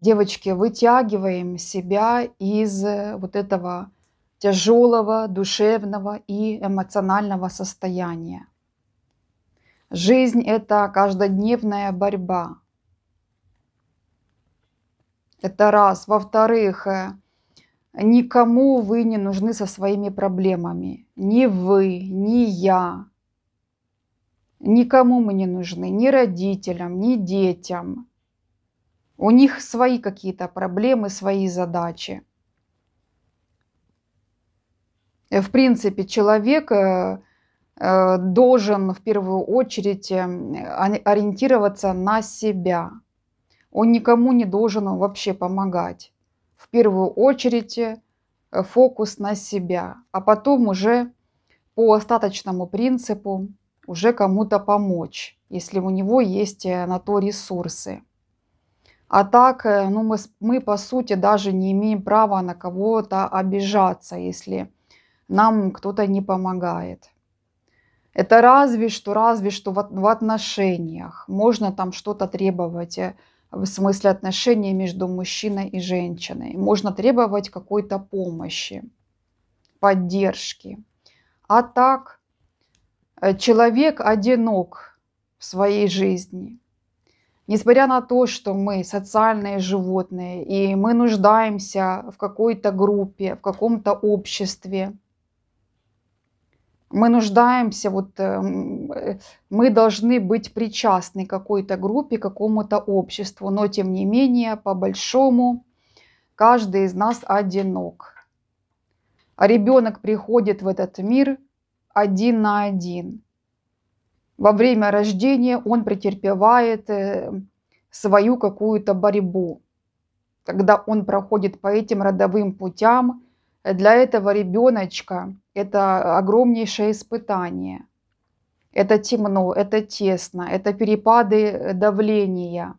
Девочки, вытягиваем себя из э, вот этого тяжелого душевного и эмоционального состояния. Жизнь – это каждодневная борьба. Это раз. Во-вторых, э, никому вы не нужны со своими проблемами. Ни вы, ни я. Никому мы не нужны, ни родителям, ни детям. У них свои какие-то проблемы, свои задачи. Э, в принципе, человек э, э, должен в первую очередь эм, ориентироваться на себя. Он никому не должен вообще помогать. В первую очередь фокус на себя, а потом уже по остаточному принципу уже кому-то помочь, если у него есть на то ресурсы. А так, э, ну, мы, мы по сути даже не имеем права на кого-то обижаться, если нам кто-то не помогает. Это разве что, разве что в, в отношениях. Можно там что-то требовать э, в смысле отношений между мужчиной и женщиной. Можно требовать какой-то помощи, поддержки. А так, э, человек одинок в своей жизни – Несмотря на то, что мы социальные животные, и мы нуждаемся в какой-то группе, в каком-то обществе, мы нуждаемся, вот, эм, э, мы должны быть причастны какой-то группе, какому-то обществу, но тем не менее, по большому, каждый из нас одинок. А ребенок приходит в этот мир один на один – во время рождения он претерпевает э, свою какую-то борьбу, когда он проходит по этим родовым путям. Для этого ребеночка это огромнейшее испытание. Это темно, это тесно, это перепады э, давления.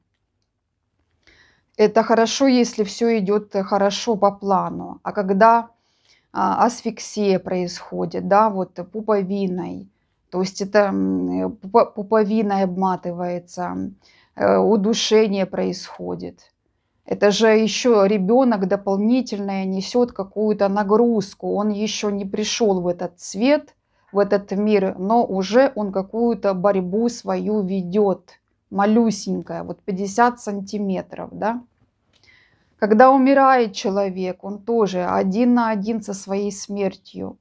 Это хорошо, если все идет хорошо по плану. А когда а, асфиксия происходит, да, вот пуповиной – то есть это э, пуповина обматывается, э, удушение происходит. Это же еще ребенок дополнительно несет какую-то нагрузку. Он еще не пришел в этот цвет, в этот мир, но уже он какую-то борьбу свою ведет. Малюсенькая, вот 50 сантиметров, да? Когда умирает человек, он тоже один на один со своей смертью.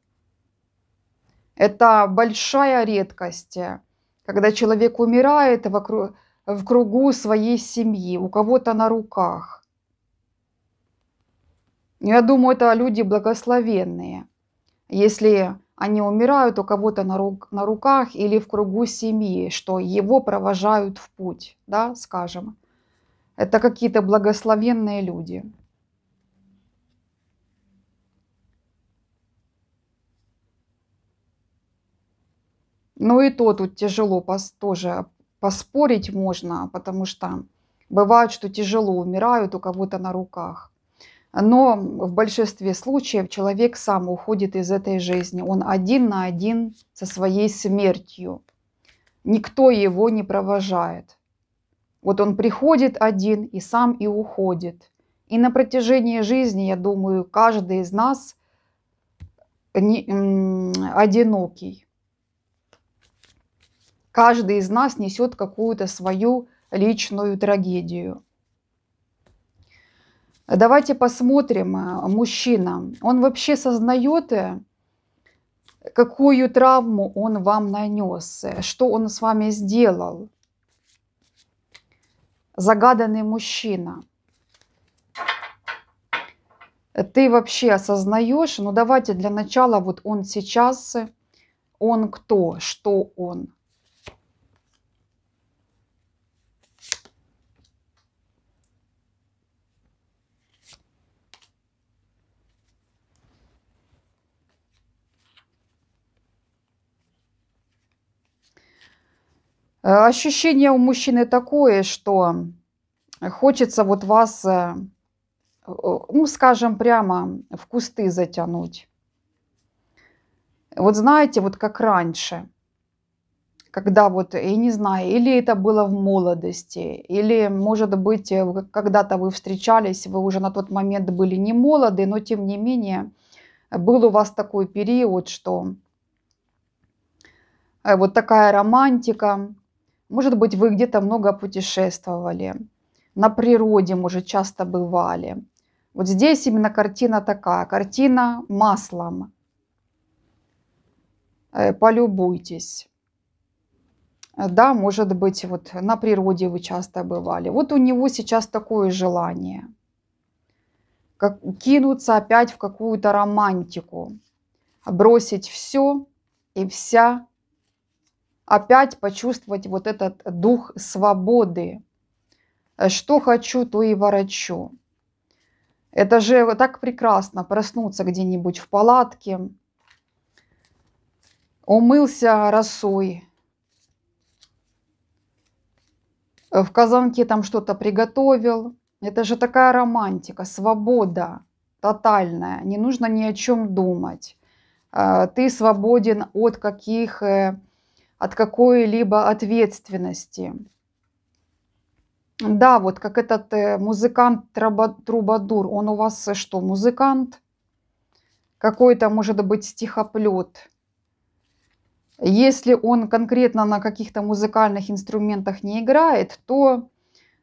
Это большая редкость, когда человек умирает вокруг, в кругу своей семьи, у кого-то на руках. Я думаю, это люди благословенные, если они умирают у кого-то на, рук, на руках или в кругу семьи, что его провожают в путь, да, скажем. Это какие-то благословенные люди. Ну и то тут тяжело пос, тоже поспорить можно, потому что бывает, что тяжело умирают у кого-то на руках. Но в большинстве случаев человек сам уходит из этой жизни. Он один на один со своей смертью. Никто его не провожает. Вот он приходит один и сам и уходит. И на протяжении жизни, я думаю, каждый из нас не, одинокий. Каждый из нас несет какую-то свою личную трагедию. Давайте посмотрим э, мужчина. Он вообще сознает, э, какую травму он вам нанес, э, что он с вами сделал. Загаданный мужчина. Ты вообще осознаешь, ну давайте для начала вот он сейчас, он кто, что он – Э, ощущение у мужчины такое, что хочется вот вас, э, э, ну, скажем прямо, в кусты затянуть. Вот знаете, вот как раньше, когда вот, я не знаю, или это было в молодости, или, может быть, когда-то вы встречались, вы уже на тот момент были не молоды, но тем не менее был у вас такой период, что вот такая романтика, может быть, вы где-то много путешествовали, на природе, может, часто бывали. Вот здесь именно картина такая, картина маслом. Э, полюбуйтесь. Да, может быть, вот на природе вы часто бывали. Вот у него сейчас такое желание. Как кинуться опять в какую-то романтику. Бросить все и вся опять почувствовать вот этот дух свободы. Что хочу, то и ворочу. Это же так прекрасно проснуться где-нибудь в палатке, умылся росой, в казанке там что-то приготовил. Это же такая романтика, свобода тотальная, не нужно ни о чем думать. А, ты свободен от каких-либо э, от какой-либо ответственности. Да, вот как этот э, музыкант Трубадур, он у вас э, что, музыкант? Какой-то, может быть, стихоплет. Если он конкретно на каких-то музыкальных инструментах не играет, то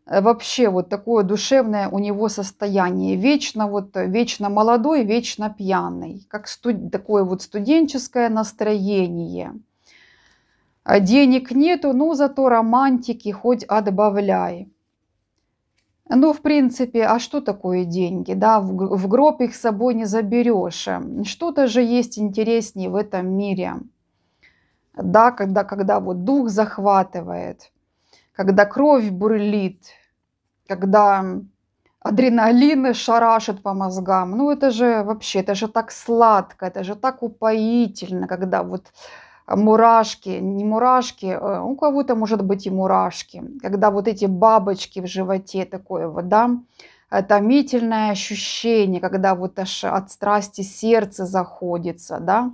э, вообще вот такое душевное у него состояние. Вечно вот, вечно молодой, вечно пьяный. Как студ... такое вот студенческое настроение – а денег нету, но ну, зато романтики хоть отбавляй. Ну, в принципе, а что такое деньги? Да, в гроб их с собой не заберешь. Что-то же есть интереснее в этом мире. Да, когда, когда вот дух захватывает, когда кровь бурлит, когда адреналины шарашит по мозгам. Ну, это же вообще, это же так сладко, это же так упоительно, когда вот мурашки, не мурашки, э, у кого-то может быть и мурашки, когда вот эти бабочки в животе, такое вот, да, томительное ощущение, когда вот аж от страсти сердце заходится, да.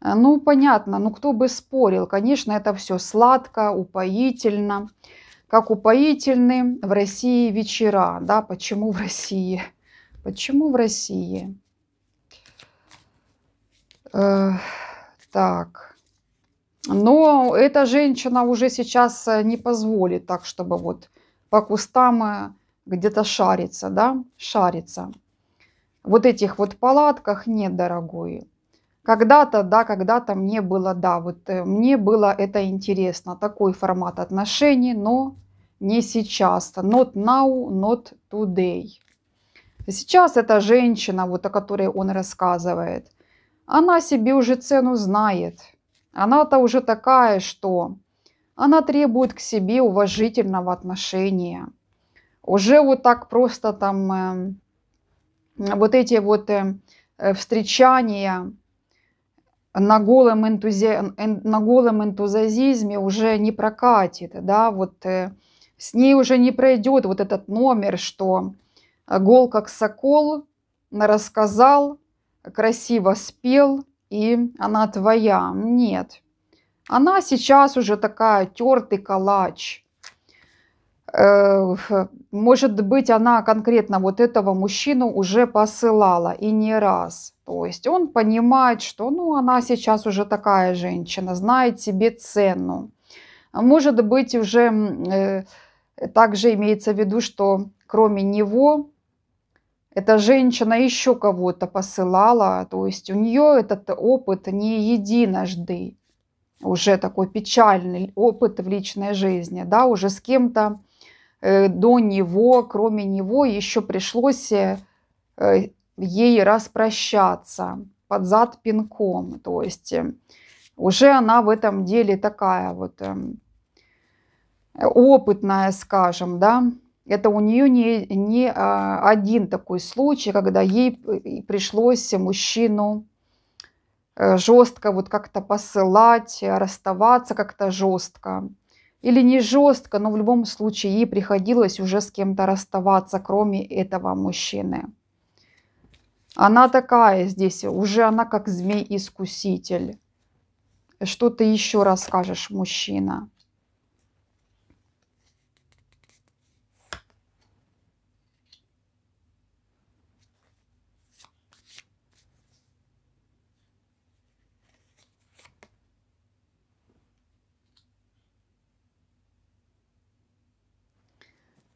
Э, ну, понятно, ну кто бы спорил, конечно, это все сладко, упоительно. Как упоительны в России вечера, да, почему в России? Почему в России? Э, так, но эта женщина уже сейчас э, не позволит так, чтобы вот по кустам э, где-то шариться, да, шариться. Вот этих вот палатках нет, дорогой. Когда-то, да, когда-то мне было, да, вот э, мне было это интересно, такой формат отношений, но не сейчас. Not now, not today. Сейчас эта женщина, вот о которой он рассказывает, она себе уже цену знает – она-то уже такая, что... Она требует к себе уважительного отношения. Уже вот так просто там э, вот эти вот э, э встречания на голом, энтузи... на голом энтузиазме уже не прокатит, да, вот э, с ней уже не пройдет вот этот номер, что гол как сокол, рассказал, красиво спел, и она твоя. Нет. Она сейчас уже такая тертый калач. Э, может быть, она конкретно вот этого мужчину уже посылала и не раз. То есть он понимает, что ну, она сейчас уже такая женщина, знает себе цену. А может быть, уже э, также имеется в виду, что кроме него эта женщина еще кого-то посылала, то есть у нее этот опыт не единожды, уже такой печальный опыт в личной жизни, да, уже с кем-то э, до него, кроме него, еще пришлось э, ей распрощаться под зад пинком, то есть э, уже она в этом деле такая вот эм, опытная, скажем, да, это у нее не, не а, один такой случай, когда ей пришлось мужчину э, жестко вот как-то посылать, э, расставаться как-то жестко. Или не жестко, но в любом случае ей приходилось уже с кем-то расставаться, кроме этого мужчины. Она такая здесь, уже она как змей-искуситель. Что ты еще расскажешь, мужчина?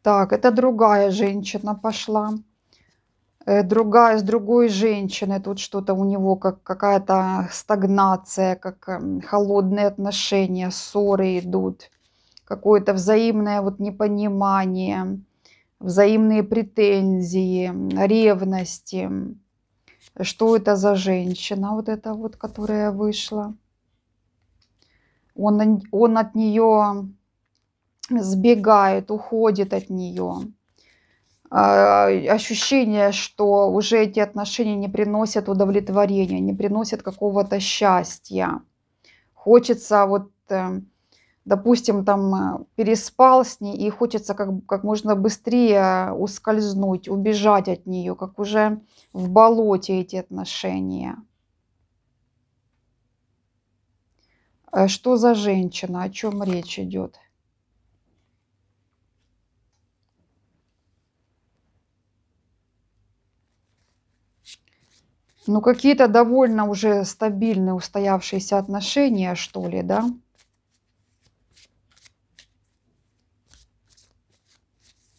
Так, это другая женщина пошла. Э, другая с другой женщиной. Тут что-то у него как какая-то стагнация, как эм, холодные отношения, ссоры идут. Какое-то взаимное вот непонимание, взаимные претензии, ревности. Что это за женщина вот эта вот, которая вышла? Он, он от нее сбегает, уходит от нее. А, ощущение, что уже эти отношения не приносят удовлетворения, не приносят какого-то счастья. Хочется вот, э, допустим, там э, переспал с ней, и хочется как, как можно быстрее э, ускользнуть, убежать от нее, как уже в болоте эти отношения. Что за женщина, о чем речь идет? ну, какие-то довольно уже стабильные устоявшиеся отношения, что ли, да?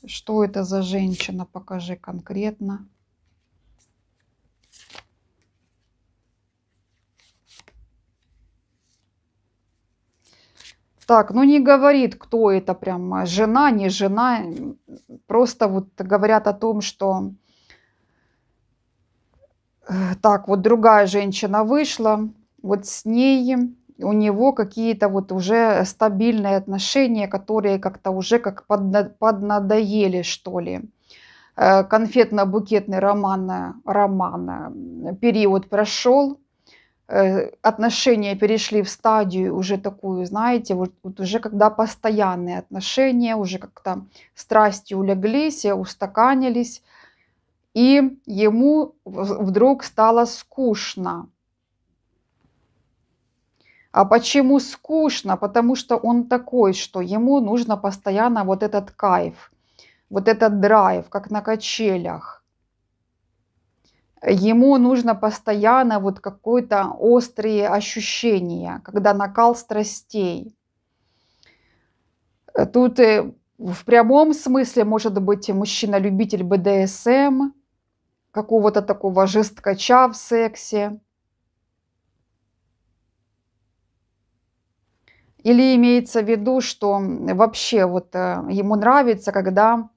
Что это за женщина, покажи конкретно. Так, ну не говорит, кто это прям, а жена, не жена. Просто вот говорят о том, что Э, так, вот другая женщина вышла, вот с ней у него какие-то вот уже стабильные отношения, которые как-то уже как поднадоели, что ли. Э, конфетно-букетный роман, роман э, период прошел, отношения перешли в стадию уже такую, знаете, вот, вот уже когда постоянные отношения, уже как-то страсти улеглись, устаканились, и ему вдруг стало скучно. А почему скучно? Потому что он такой, что ему нужно постоянно вот этот кайф, вот этот драйв, как на качелях. Ему нужно постоянно вот какое-то острые ощущения, когда накал страстей. Тут э, в прямом смысле может быть мужчина-любитель БДСМ – какого-то такого жесткача в сексе. Или имеется в виду, что вообще вот э, ему нравится, когда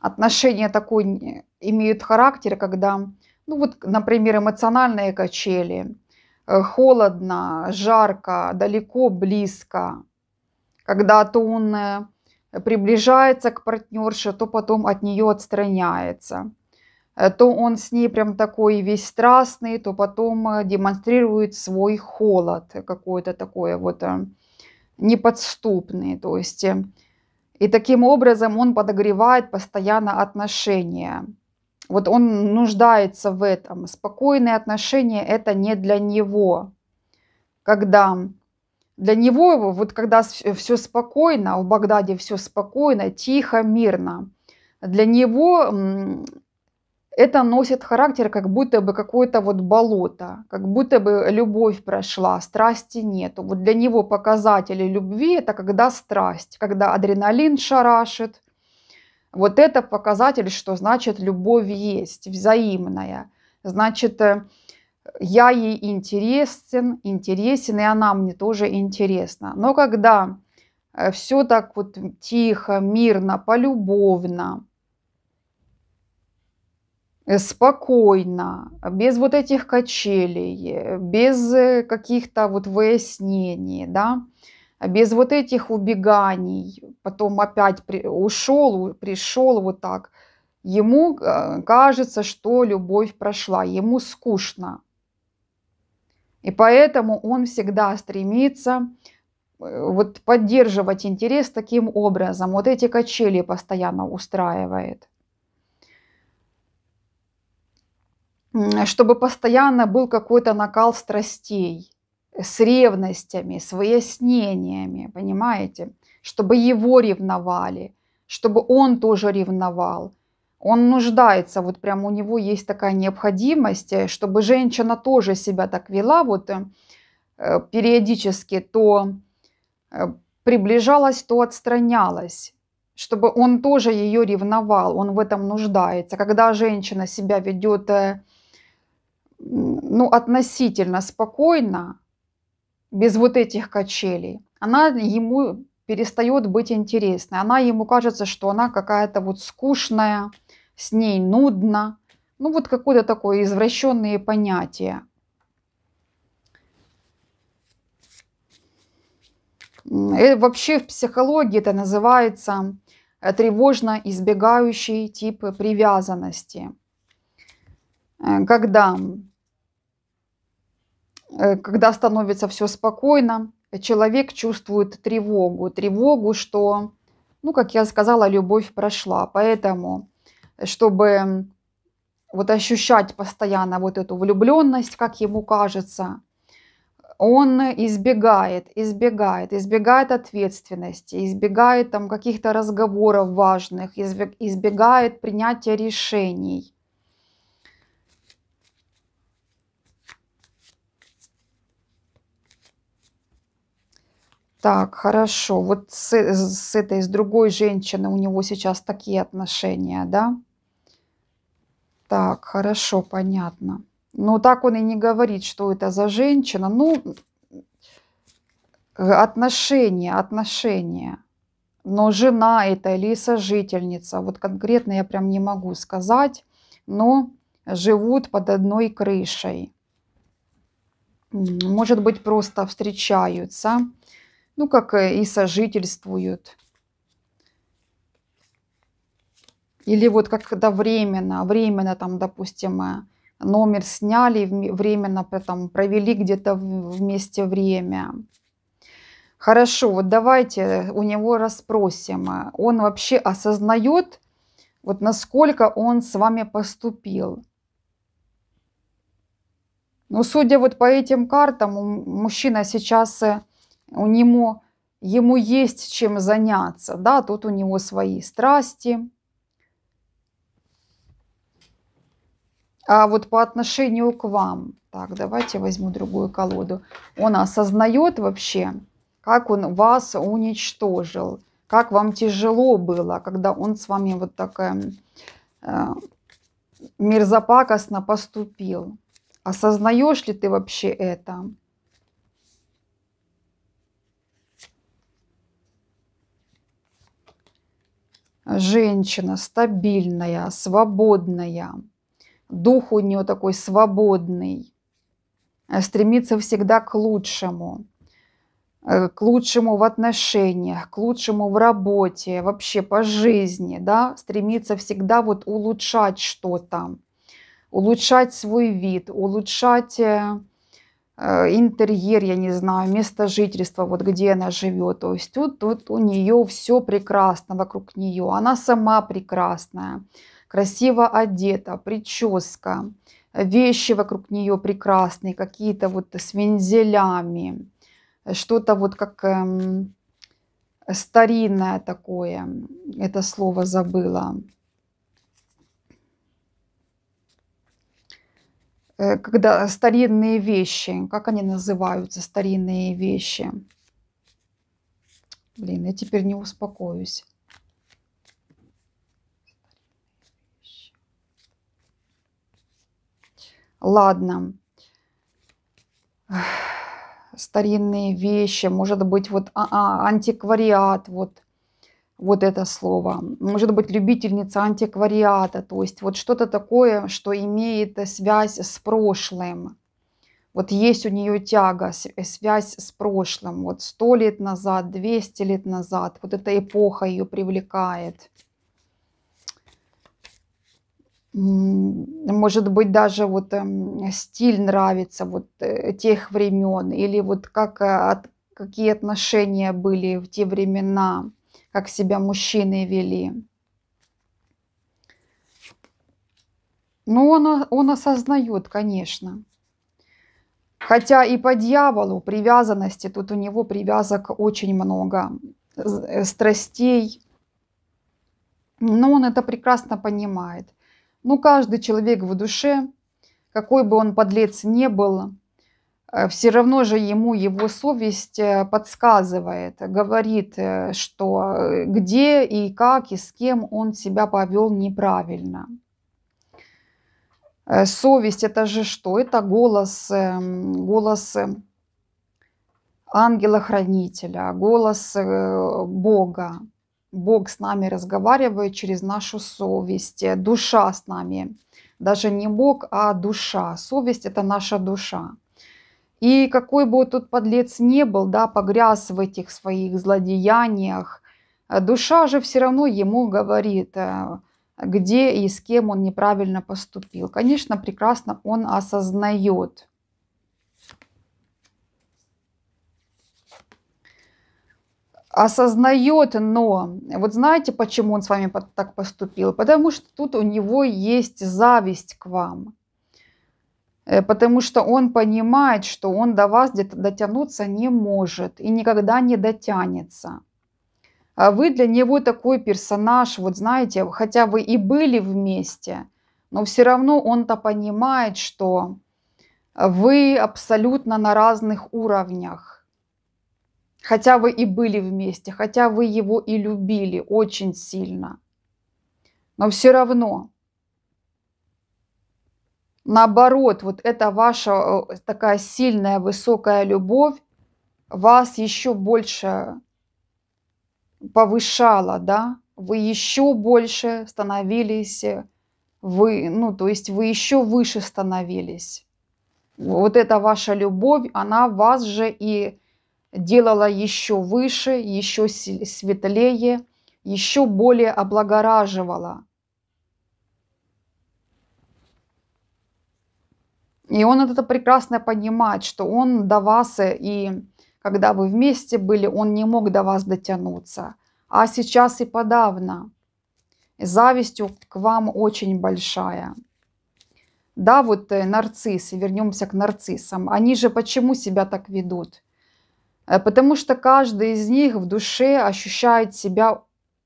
отношения такой имеют характер, когда, ну вот, например, эмоциональные качели, э, холодно, жарко, далеко, близко, когда то он э, приближается к партнерше, то потом от нее отстраняется. Э, то он с ней прям такой весь страстный, то потом э, демонстрирует свой холод, какой то такое вот э, неподступный, то есть и таким образом он подогревает постоянно отношения. Вот он нуждается в этом. Спокойные отношения – это не для него. Когда для него, вот когда все спокойно, в Багдаде все спокойно, тихо, мирно, для него это носит характер как будто бы какое-то вот болото, как будто бы любовь прошла, страсти нету. Вот для него показатели любви это когда страсть, когда адреналин шарашит. Вот это показатель, что значит любовь есть, взаимная. Значит, э, я ей интересен, интересен, и она мне тоже интересна. Но когда э, все так вот тихо, мирно, полюбовно, Э, спокойно, без вот этих качелей, э, без э, каких-то вот выяснений, да, без вот этих убеганий, потом опять при, ушел, пришел вот так. Ему кажется, что любовь прошла, ему скучно. И поэтому он всегда стремится вот поддерживать интерес таким образом. Вот эти качели постоянно устраивает. чтобы постоянно был какой-то накал страстей, с ревностями, с выяснениями, понимаете? Чтобы его ревновали, чтобы он тоже ревновал. Он нуждается, вот прям у него есть такая необходимость, э, чтобы женщина тоже себя так вела, вот э, э, периодически то приближалась, то отстранялась чтобы он тоже ее ревновал, он в этом нуждается. Когда женщина себя ведет ну, относительно спокойно, без вот этих качелей, она ему перестает быть интересной. Она ему кажется, что она какая-то вот скучная, с ней нудно. Ну вот какое-то такое извращенные понятия. И э, вообще в психологии это называется э, тревожно избегающий тип привязанности. Э, когда Э, когда становится все спокойно, человек чувствует тревогу. Тревогу, что, ну, как я сказала, любовь прошла. Поэтому, чтобы вот ощущать постоянно вот эту влюбленность, как ему кажется, он избегает, избегает, избегает ответственности, избегает там каких-то разговоров важных, избегает принятия решений. Так, хорошо. Вот с, с этой, с другой женщиной у него сейчас такие отношения, да? Так, хорошо, понятно. Но так он и не говорит, что это за женщина. Ну, отношения, отношения. Но жена это или сожительница, вот конкретно я прям не могу сказать, но живут под одной крышей. Может быть, просто встречаются ну, как э, и сожительствуют. Или вот когда временно, временно там, допустим, э, номер сняли, временно там, провели где-то вместе время. Хорошо, вот давайте у него расспросим. Э, он вообще осознает, вот насколько он с вами поступил. Но ну, судя вот по этим картам, мужчина сейчас у него, ему есть чем заняться, да, тут у него свои страсти. А вот по отношению к вам, так, давайте возьму другую колоду. Он осознает вообще, как он вас уничтожил, как вам тяжело было, когда он с вами вот так э, мерзопакостно поступил. Осознаешь ли ты вообще это? женщина стабильная, свободная, дух у нее такой свободный, э, стремится всегда к лучшему, э, к лучшему в отношениях, к лучшему в работе, вообще по жизни, да, стремится всегда вот улучшать что-то, улучшать свой вид, улучшать э, Э, интерьер, я не знаю, место жительства, вот где она живет. То есть тут, тут у нее все прекрасно вокруг нее. Она сама прекрасная, красиво одета, прическа, вещи вокруг нее прекрасные, какие-то вот с вензелями, что-то вот как эм, старинное такое. Это слово забыла. Э, когда старинные вещи, как они называются, старинные вещи. Блин, я теперь не успокоюсь. Ладно. Старинные вещи, может быть, вот а -а, антиквариат, вот вот это слово, может быть любительница антиквариата, то есть вот что-то такое, что имеет связь с прошлым. Вот есть у нее тяга, э, связь с прошлым, вот сто лет назад, 200 лет назад, вот эта эпоха ее привлекает. Может быть, даже вот эм, стиль нравится вот э, тех времен, или вот как, э, от, какие отношения были в те времена как себя мужчины вели. Но ну, он, он осознает, конечно. Хотя и по дьяволу привязанности, тут у него привязок очень много, э, страстей. Но он это прекрасно понимает. Но ну, каждый человек в душе, какой бы он подлец не был, Э, все равно же ему его совесть э, подсказывает, говорит, э, что где и как и с кем он себя повел неправильно. Совесть это же что? Это голос, эм, голос ангела-хранителя, голос Бога. Бог с нами разговаривает через нашу совесть, душа с нами. Даже не Бог, а душа. Совесть – это наша душа. И какой бы тот подлец не был, да, погряз в этих своих злодеяниях, э, душа же все равно ему говорит, э, где и с кем он неправильно поступил. Конечно, прекрасно он осознает. Осознает, но вот знаете, почему он с вами так поступил? Потому что тут у него есть зависть к вам. Э, потому что он понимает, что он до вас дотянуться не может и никогда не дотянется. А Вы для него такой персонаж, вот знаете, хотя вы и были вместе, но все равно он-то понимает, что вы абсолютно на разных уровнях. Хотя вы и были вместе, хотя вы его и любили очень сильно. Но все равно наоборот, вот эта ваша э, такая сильная, высокая любовь вас еще больше повышала, да, вы еще больше становились, э, вы, ну, то есть вы еще выше становились. Вот эта ваша любовь, она вас же и делала еще выше, еще светлее, еще более облагораживала. И он это прекрасно понимает, что он до вас, э, и когда вы вместе были, он не мог до вас дотянуться. А сейчас и подавно. Завистью к вам очень большая. Да, вот э, нарциссы, вернемся к нарциссам. Они же почему себя так ведут? Э, потому что каждый из них в душе ощущает себя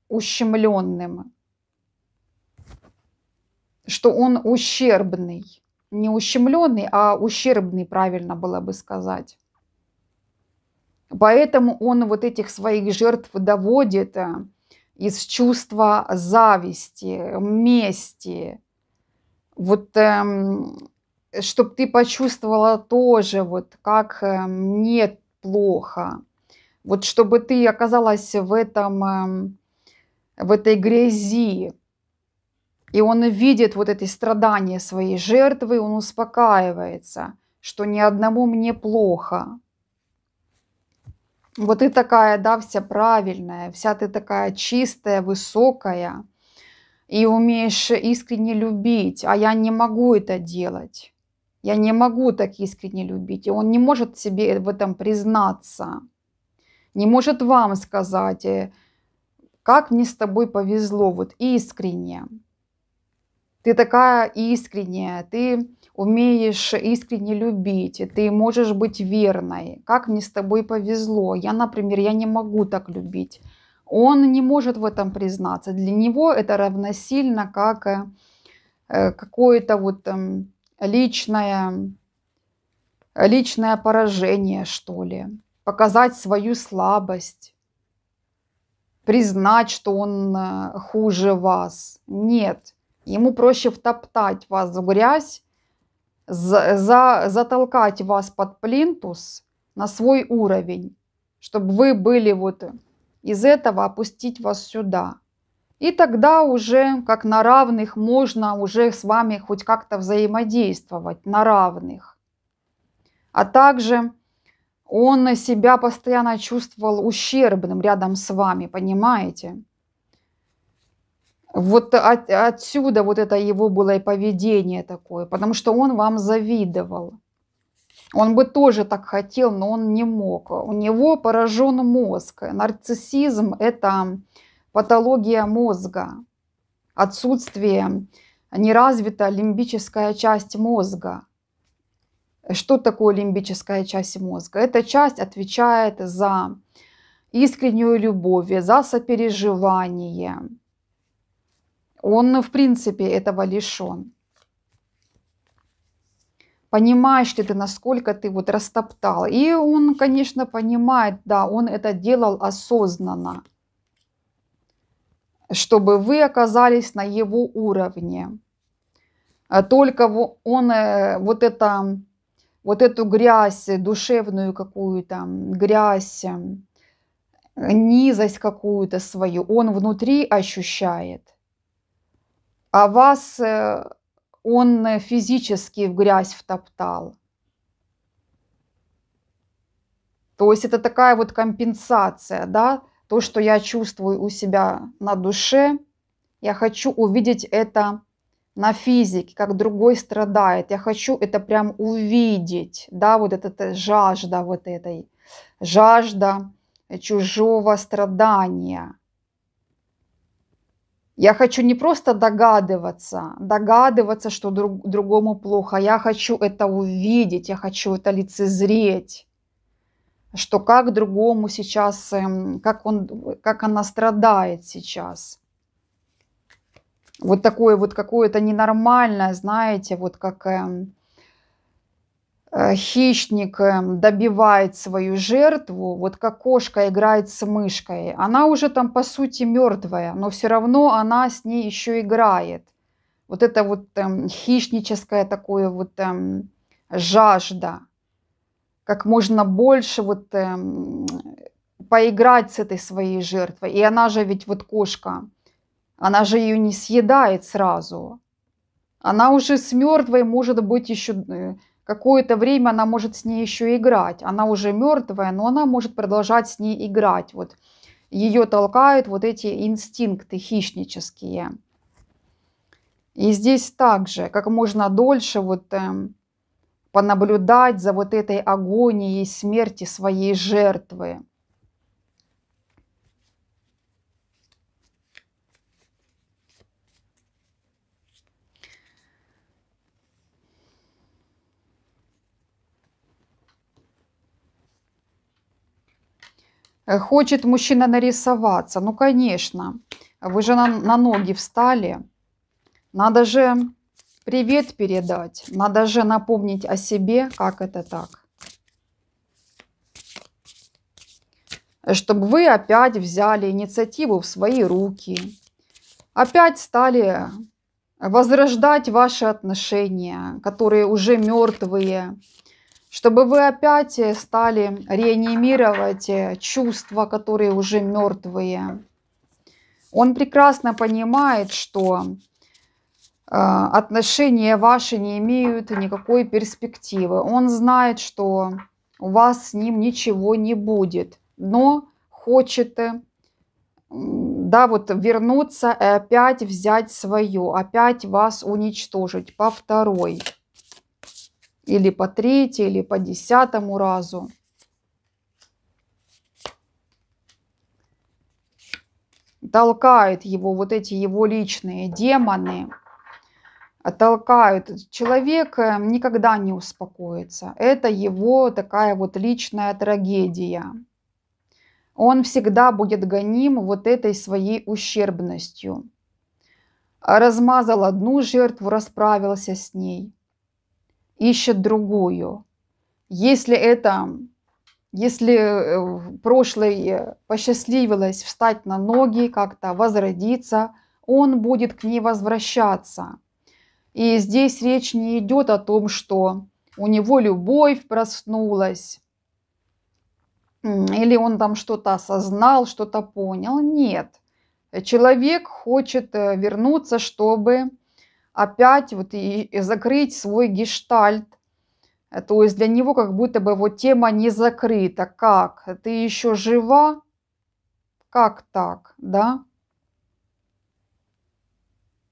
ущемленным, что он ущербный не ущемленный, а ущербный, правильно было бы сказать. Поэтому он вот этих своих жертв доводит э, из чувства зависти, мести. Вот эм, чтобы ты почувствовала тоже, вот как эм, мне плохо. Вот чтобы ты оказалась в этом, эм, в этой грязи, и он видит вот эти страдания своей жертвы, он успокаивается, что ни одному мне плохо. Вот ты такая, да, вся правильная, вся ты такая чистая, высокая, и умеешь искренне любить, а я не могу это делать. Я не могу так искренне любить. И он не может себе в этом признаться. Не может вам сказать, «Э, как мне с тобой повезло, вот искренне ты такая искренняя, ты умеешь искренне любить, ты можешь быть верной. Как мне с тобой повезло. Я, например, я не могу так любить. Он не может в этом признаться. Для него это равносильно как э, э, какое-то вот эм, личное, личное поражение, что ли. Показать свою слабость признать, что он э, хуже вас. Нет, Ему проще втоптать вас в грязь, за, за, затолкать вас под плинтус на свой уровень, чтобы вы были вот из этого, опустить вас сюда. И тогда уже как на равных можно уже с вами хоть как-то взаимодействовать, на равных. А также он себя постоянно чувствовал ущербным рядом с вами, понимаете? Вот от, отсюда вот это его было и поведение такое, потому что он вам завидовал. Он бы тоже так хотел, но он не мог. У него поражен мозг. Нарциссизм – это патология мозга, отсутствие, неразвита лимбическая часть мозга. Что такое лимбическая часть мозга? Эта часть отвечает за искреннюю любовь, за сопереживание – он, в принципе, этого лишен. Понимаешь ли ты, насколько ты вот растоптал? И он, конечно, понимает, да, он это делал осознанно, чтобы вы оказались на его уровне. А только он э, вот это вот эту грязь, душевную какую-то грязь, э, низость какую-то свою, он внутри ощущает а вас э, он э, физически в грязь втоптал. То есть это такая вот компенсация, да, то, что я чувствую у себя на душе, я хочу увидеть это на физике, как другой страдает. Я хочу это прям увидеть, да, вот эта, эта жажда вот этой, жажда чужого страдания – я хочу не просто догадываться, догадываться, что друг, другому плохо. А я хочу это увидеть, я хочу это лицезреть, что как другому сейчас, эм, как, он, как она страдает сейчас. Вот такое вот какое-то ненормальное, знаете, вот как эм, Э, хищник эм, добивает свою жертву, вот как кошка играет с мышкой. Она уже там по сути мертвая, но все равно она с ней еще играет. Вот это вот там, эм, хищническое такое вот там, эм, жажда. Как можно больше вот эм, поиграть с этой своей жертвой. И она же ведь вот кошка, она же ее не съедает сразу. Она уже с мертвой может быть еще э, какое-то время она может с ней еще играть. Она уже мертвая, но она может продолжать с ней играть. Вот ее толкают вот эти инстинкты хищнические. И здесь также, как можно дольше вот э, понаблюдать за вот этой агонией смерти своей жертвы. Э, хочет мужчина нарисоваться. Ну, конечно. Вы же на, на ноги встали. Надо же привет передать. Надо же напомнить о себе, как это так. Чтобы вы опять взяли инициативу в свои руки. Опять стали возрождать ваши отношения, которые уже мертвые, чтобы вы опять э, стали реанимировать э, чувства, которые уже мертвые. Он прекрасно понимает, что э, отношения ваши не имеют никакой перспективы. Он знает, что у вас с ним ничего не будет, но хочет да, вот вернуться и опять взять свое, опять вас уничтожить по второй или по третьему, или по десятому разу. Толкают его вот эти его личные демоны, толкают. Человек эм, никогда не успокоится. Это его такая вот личная трагедия. Он всегда будет гоним вот этой своей ущербностью. Размазал одну жертву, расправился с ней ищет другую. Если это, если э, прошлое э, посчастливилось встать на ноги, как-то возродиться, он будет к ней возвращаться. И здесь речь не идет о том, что у него любовь проснулась, или он там что-то осознал, что-то понял. Нет. Человек хочет э, вернуться, чтобы опять вот и, и закрыть свой гештальт. Э, то есть для него как будто бы вот тема не закрыта. Как? Ты еще жива? Как так, да?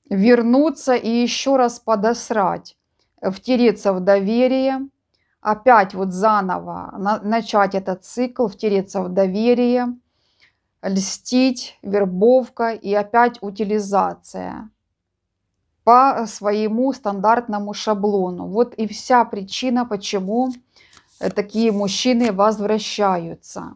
Вернуться и еще раз подосрать, э, втереться в доверие, опять вот заново на, начать этот цикл, втереться в доверие, льстить, вербовка и опять утилизация по своему стандартному шаблону. Вот и вся причина, почему э, такие мужчины возвращаются.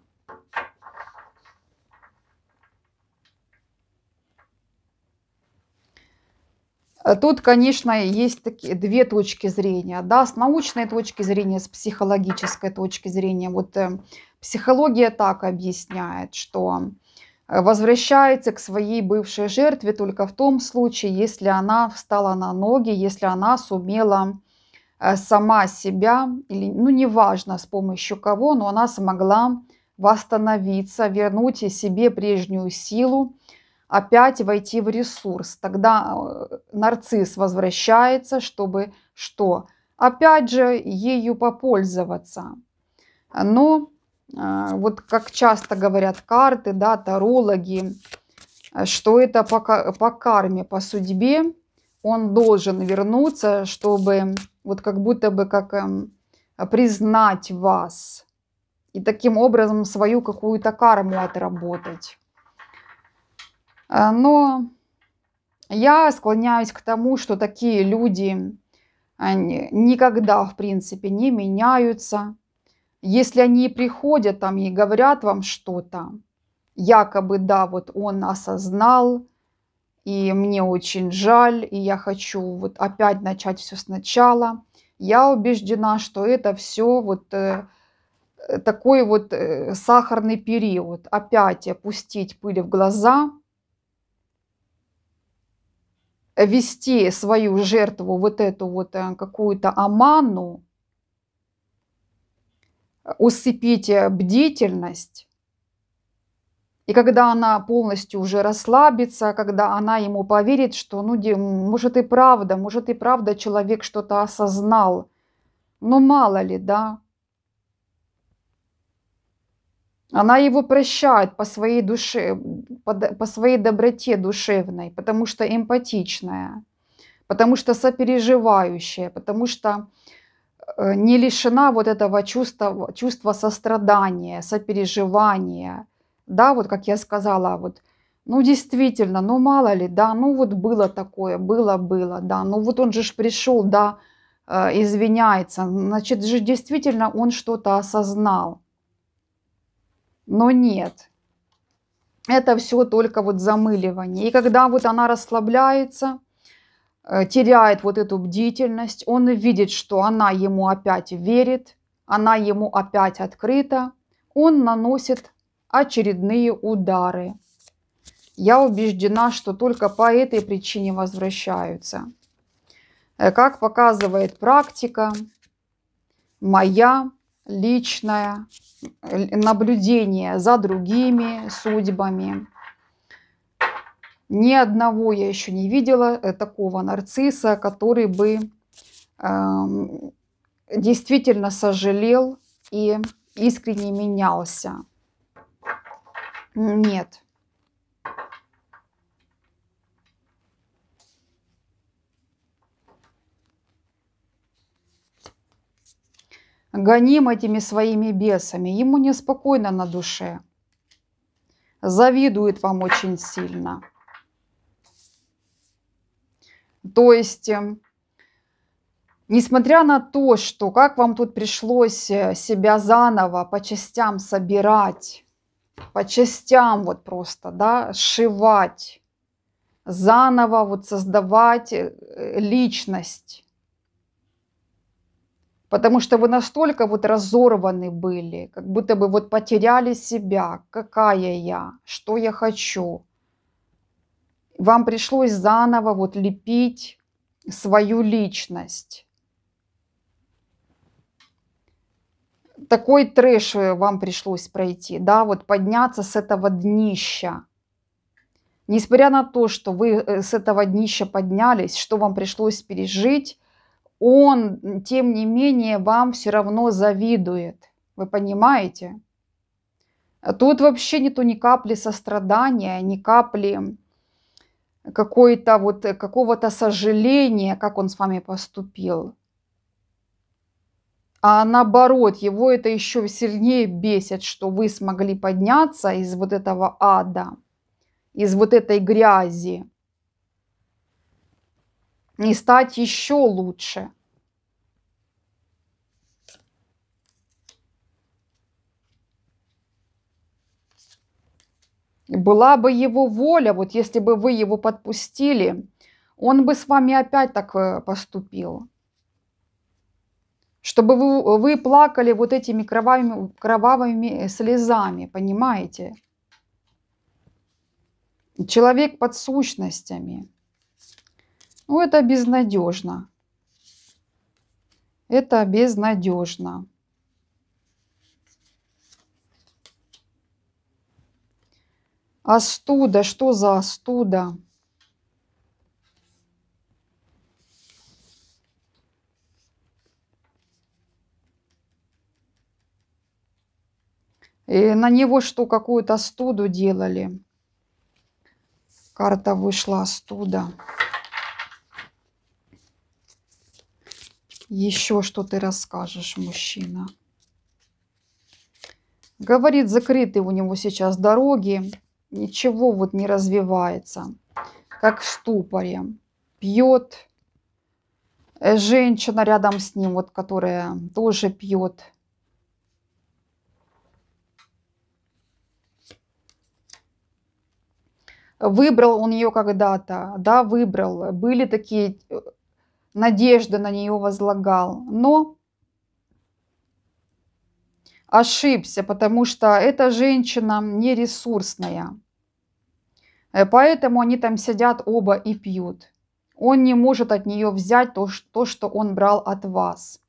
Э, тут, конечно, есть такие две точки зрения. Да, с научной точки зрения, с психологической точки зрения. Вот э, психология так объясняет, что возвращается к своей бывшей жертве только в том случае, если она встала на ноги, если она сумела э, сама себя, или, ну неважно с помощью кого, но она смогла восстановиться, вернуть себе прежнюю силу, опять войти в ресурс. Тогда э, нарцисс возвращается, чтобы что? Опять же, ею попользоваться. Но а, вот как часто говорят карты, да, тарологи, э, что это по, по карме, по судьбе, он должен вернуться, чтобы вот как будто бы как эм, признать вас и таким образом свою какую-то карму отработать. А, но я склоняюсь к тому, что такие люди никогда, в принципе, не меняются, если они приходят там и говорят вам что-то, якобы, да, вот он осознал, и мне очень жаль, и я хочу вот опять начать все сначала. Я убеждена, что это все вот э, такой вот э, сахарный период. Опять опустить пыль в глаза, вести свою жертву вот эту вот э, какую-то аману, усыпить э, бдительность. И когда она полностью уже расслабится, когда она ему поверит, что, ну, может и правда, может и правда человек что-то осознал. Но мало ли, да. Она его прощает по своей душе, по, по своей доброте душевной, потому что эмпатичная, потому что сопереживающая, потому что Э, не лишена вот этого чувства, чувства сострадания, сопереживания. Да, вот как я сказала, вот, ну действительно, ну мало ли, да, ну вот было такое, было-было, да, ну вот он же ж пришел, да, э, извиняется, значит же действительно он что-то осознал. Но нет, это все только вот замыливание. И когда вот она расслабляется, Э, теряет вот эту бдительность, он видит, что она ему опять верит, она ему опять открыта, он наносит очередные удары. Я убеждена, что только по этой причине возвращаются. Э, как показывает практика, моя личное э, наблюдение за другими судьбами, ни одного я еще не видела э, такого нарцисса, который бы эм, действительно сожалел и искренне менялся. Нет. Гоним этими своими бесами, ему неспокойно на душе. Завидует вам очень сильно. То есть, эм, несмотря на то, что как вам тут пришлось э, себя заново по частям собирать, по частям вот просто, да, сшивать, заново вот создавать э, личность, Потому что вы настолько вот разорваны были, как будто бы вот потеряли себя. Какая я? Что я хочу? вам пришлось заново вот лепить свою личность. Такой трэш э, вам пришлось пройти, да, вот подняться с этого днища. Несмотря на то, что вы э, с этого днища поднялись, что вам пришлось пережить, он, тем не менее, вам все равно завидует. Вы понимаете? А тут вообще нету ни капли сострадания, ни капли какой-то вот, э, какого-то сожаления, как он с вами поступил. А наоборот, его это еще сильнее бесит, что вы смогли подняться из вот этого ада, из вот этой грязи и стать еще лучше – была бы его воля, вот если бы вы его подпустили, он бы с вами опять так э, поступил. Чтобы вы, вы плакали вот этими кровавыми, кровавыми э, слезами, понимаете? Человек под сущностями. Ну, это безнадежно. Это безнадежно. Остуда, что за остуда? И э, на него что, какую-то студу делали? Карта вышла студа. Еще что ты расскажешь, мужчина? Говорит, закрыты у него сейчас дороги ничего вот не развивается, как в ступоре. Пьет э, женщина рядом с ним, вот которая тоже пьет. Выбрал он ее когда-то, да, выбрал. Были такие э, надежды на нее возлагал, но ошибся, потому что эта женщина не ресурсная. Э, поэтому они там сидят оба и пьют. Он не может от нее взять то, что он брал от вас.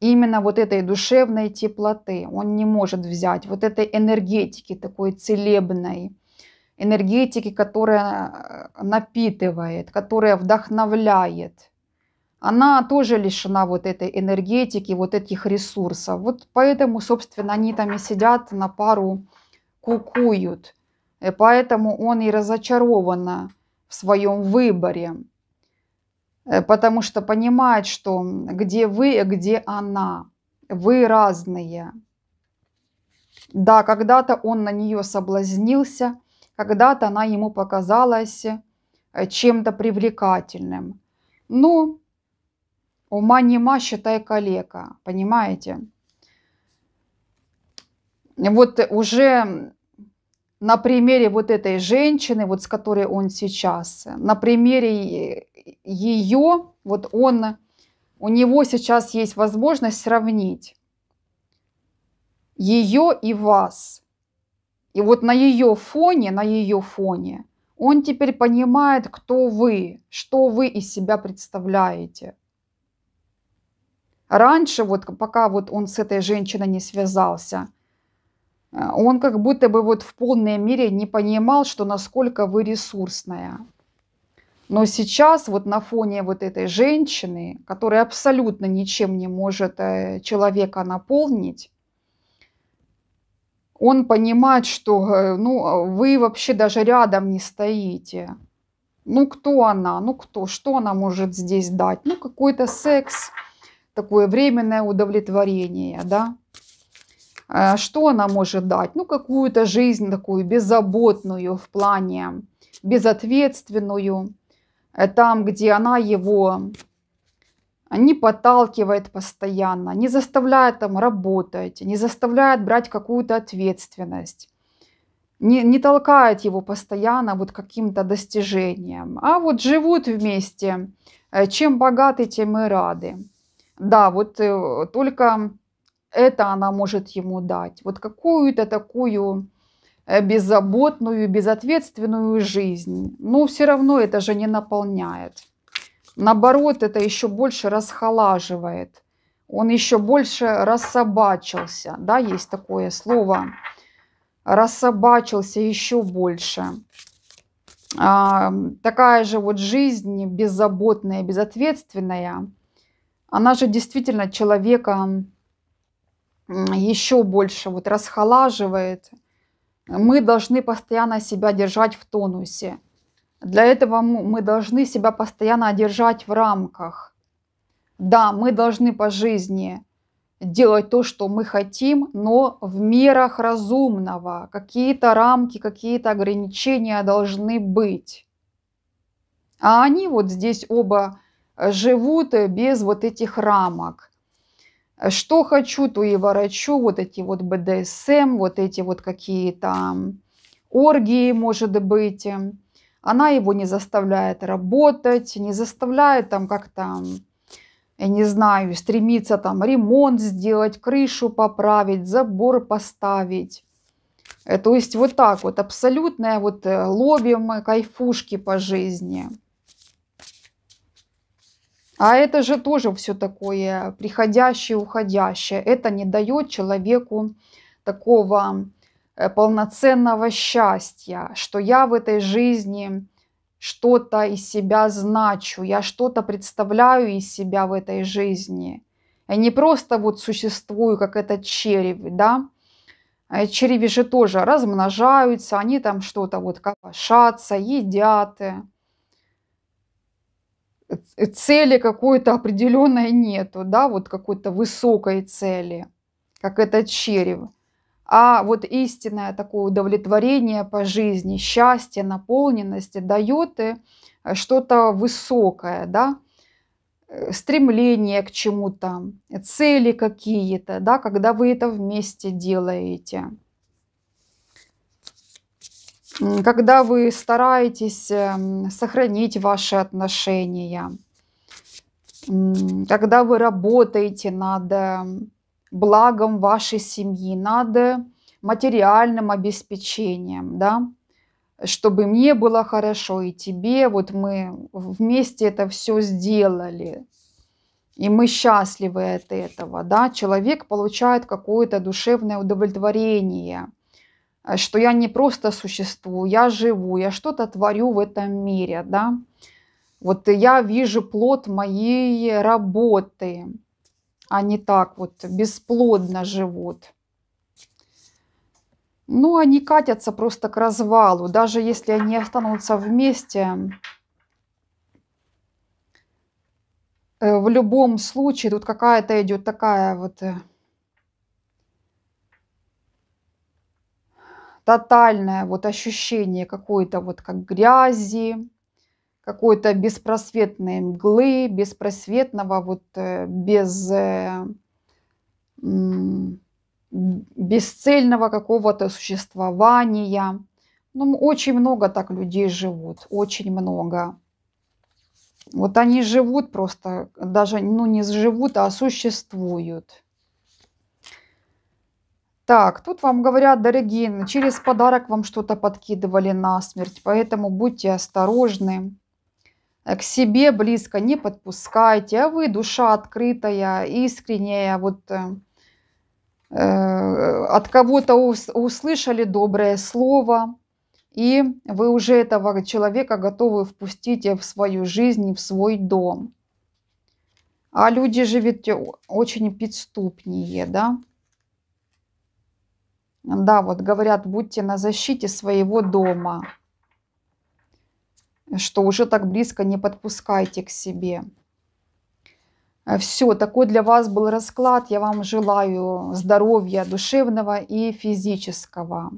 Именно вот этой душевной теплоты он не может взять. Вот этой энергетики такой целебной. Энергетики, которая э, напитывает, которая вдохновляет – она тоже лишена вот этой энергетики, вот этих ресурсов. Вот поэтому, собственно, они там и сидят на пару, кукуют. И э, поэтому он и разочарован в своем выборе. Э, потому что понимает, что где вы, где она. Вы разные. Да, когда-то он на нее соблазнился, когда-то она ему показалась э, чем-то привлекательным. Но ну, Ума нема, считай калека, понимаете? Вот уже на примере вот этой женщины, вот с которой он сейчас, на примере ее, вот он, у него сейчас есть возможность сравнить ее и вас. И вот на ее фоне, на ее фоне, он теперь понимает, кто вы, что вы из себя представляете – раньше, вот пока вот он с этой женщиной не связался, э, он как будто бы вот в полной мере не понимал, что насколько вы ресурсная. Но сейчас вот на фоне вот этой женщины, которая абсолютно ничем не может э, человека наполнить, он понимает, что э, ну, вы вообще даже рядом не стоите. Ну кто она? Ну кто? Что она может здесь дать? Ну какой-то секс такое временное удовлетворение, да. А что она может дать? Ну, какую-то жизнь такую беззаботную в плане, безответственную, э, там, где она его а, не подталкивает постоянно, не заставляет там работать, не заставляет брать какую-то ответственность, не, не толкает его постоянно вот каким-то достижением, а вот живут вместе, э, чем богаты, тем и рады. Да, вот э, только это она может ему дать. Вот какую-то такую э, беззаботную, безответственную жизнь. Но все равно это же не наполняет. Наоборот, это еще больше расхолаживает. Он еще больше рассобачился. Да, есть такое слово. Рассобачился еще больше. А, такая же вот жизнь беззаботная, безответственная – она же действительно человека еще больше вот расхолаживает. Мы должны постоянно себя держать в тонусе. Для этого мы должны себя постоянно держать в рамках. Да, мы должны по жизни делать то, что мы хотим, но в мерах разумного. Какие-то рамки, какие-то ограничения должны быть. А они вот здесь оба живут э, без вот этих рамок. Что хочу, то и ворочу. Вот эти вот БДСМ, вот эти вот какие-то оргии, может быть. Она его не заставляет работать, не заставляет там как-то, я не знаю, стремиться там ремонт сделать, крышу поправить, забор поставить. Э, то есть вот так вот, абсолютное вот э, лобим кайфушки по жизни. А это же тоже все такое приходящее, уходящее. Это не дает человеку такого э, полноценного счастья, что я в этой жизни что-то из себя значу, я что-то представляю из себя в этой жизни. Я не просто вот существую, как этот червь, да. А череви же тоже размножаются, они там что-то вот копошатся, едят, э. Э, цели какой-то определенной нету, да, вот какой-то высокой цели, как это черев, А вот истинное такое удовлетворение по жизни, счастье, наполненность дает э, что-то высокое, да, э, стремление к чему-то, цели какие-то, да, когда вы это вместе делаете когда вы стараетесь эм, сохранить ваши отношения, когда вы работаете над эм, благом вашей семьи, над э, материальным обеспечением, да, чтобы мне было хорошо и тебе, вот мы вместе это все сделали, и мы счастливы от этого, да, человек получает какое-то душевное удовлетворение – Э, что я не просто существую, я живу, я что-то творю в этом мире, да. Вот я вижу плод моей работы, а не так вот бесплодно живут. Ну, они катятся просто к развалу, даже если они останутся вместе. Э, в любом случае тут какая-то идет такая вот э, тотальное вот ощущение какой-то вот как грязи, какой-то беспросветной мглы, беспросветного, вот э, без, э, бесцельного какого-то существования. Ну, очень много так людей живут, очень много. Вот они живут просто, даже ну, не живут, а существуют. Так, тут вам говорят, дорогие, через подарок вам что-то подкидывали на смерть, поэтому будьте осторожны. Э, к себе близко не подпускайте, а вы душа открытая, искренняя, вот э, э от кого-то услышали доброе слово, и вы уже этого человека готовы впустить в свою жизнь, в свой дом. А люди же ведь очень подступнее, да? Да, вот говорят, будьте на защите своего дома, что уже так близко не подпускайте к себе. Э, Все, такой для вас был расклад. Я вам желаю здоровья душевного и физического.